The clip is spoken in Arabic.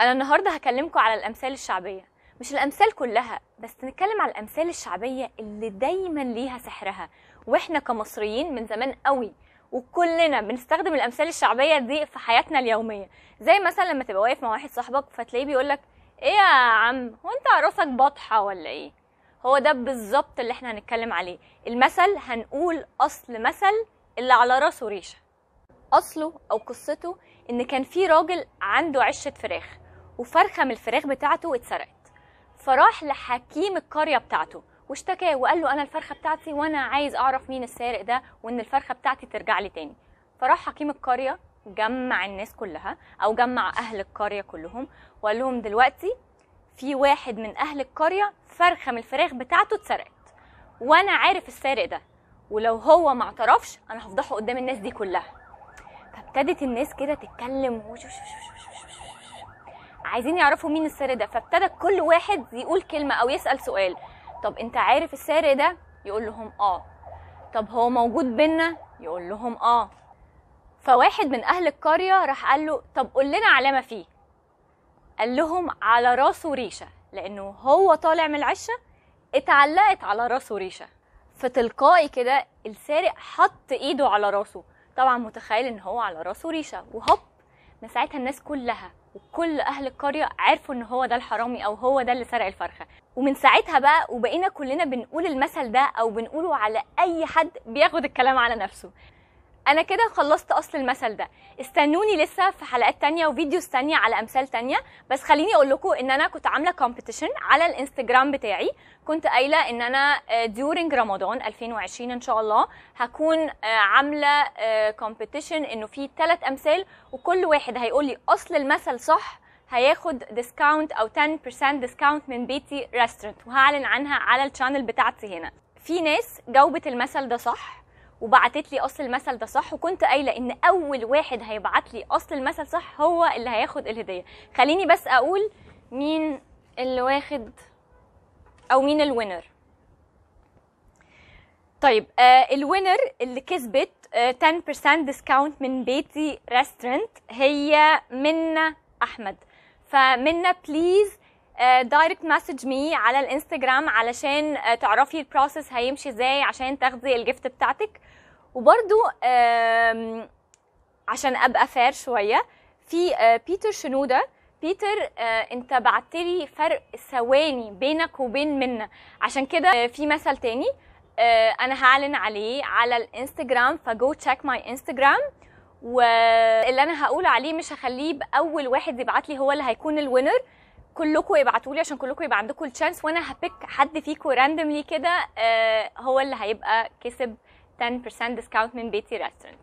انا النهارده هكلمكم على الامثال الشعبيه مش الامثال كلها بس نتكلم على الامثال الشعبيه اللي دايما ليها سحرها واحنا كمصريين من زمان قوي وكلنا بنستخدم الامثال الشعبيه دي في حياتنا اليوميه زي مثلا لما تبقى واقف مع واحد صاحبك فتلاقيه بيقولك ايه يا عم هو انت عروسك بطحه ولا ايه هو ده بالظبط اللي احنا هنتكلم عليه المثل هنقول اصل مثل اللي على راسه ريشه اصله او قصته ان كان في راجل عنده عشه فراخ وفرخه من الفراخ بتاعته اتسرقت فراح لحكيم القريه بتاعته واشتكاه وقال له انا الفرخه بتاعتي وانا عايز اعرف مين السارق ده وان الفرخه بتاعتي ترجع لي تاني فراح حكيم القريه جمع الناس كلها او جمع اهل القريه كلهم وقال لهم دلوقتي في واحد من اهل القريه فرخه من الفراخ بتاعته اتسرقت وانا عارف السارق ده ولو هو ما اعترفش انا هفضحه قدام الناس دي كلها فابتدت الناس كده تتكلم وشوشوشوشوش عايزين يعرفوا مين السر ده فابتدى كل واحد يقول كلمه او يسال سؤال طب انت عارف السر ده يقول لهم اه طب هو موجود بينا يقول لهم اه فواحد من اهل القريه راح قال له طب قول لنا علامه فيه قال لهم على راسه ريشه لانه هو طالع من العشه اتعلقت على راسه ريشه فتلقائي كده السارق حط ايده على راسه طبعا متخيل ان هو على راسه ريشه وهوب من ساعتها الناس كلها وكل اهل القريه عرفوا ان هو ده الحرامي او هو ده اللي سرق الفرخه ومن ساعتها بقى وبقينا كلنا بنقول المثل ده او بنقوله على اي حد بياخد الكلام على نفسه انا كده خلصت اصل المثل ده استنوني لسه في حلقات تانية وفيديوز تانية على امثال تانية بس خليني اقول لكم ان انا كنت عامله كومبيتيشن على الانستجرام بتاعي كنت قايله ان انا ديورنج آه، رمضان 2020 ان شاء الله هكون آه، عامله كومبيتيشن آه، انه في ثلاث امثال وكل واحد هيقول لي اصل المثل صح هياخد ديسكاونت او 10% ديسكاونت من بيتي ريستورنت وهعلن عنها على الشانل بتاعتي هنا في ناس جاوبت المثل ده صح وبعتت لي اصل المثل ده صح وكنت قايله ان اول واحد هيبعت لي اصل المثل صح هو اللي هياخد الهديه خليني بس اقول مين اللي واخد او مين الوينر طيب آه الوينر اللي كسبت آه 10% ديسكاونت من بيتي ريستورنت هي منا احمد فمنا بليز دايركت مسج مي على الانستجرام علشان آه، تعرفي البروسيس هيمشي ازاي عشان تاخدي الجفت بتاعتك وبرده عشان ابقى فير شويه في بيتر شنوده بيتر انت بعت لي فرق ثواني بينك وبين منا عشان كده آه، في مثل تاني آه، انا هعلن عليه على الانستجرام فجو تشيك ماي انستجرام واللي انا هقول عليه مش هخليه باول واحد يبعت لي هو اللي هيكون الوينر كلكم يبعتوا لي عشان كلكم يبقى عندكم التشانس وانا هبيك حد فيكم راندملي كده آه، هو اللي هيبقى كسب 10% ديسكاونت من بيتي ريستورانت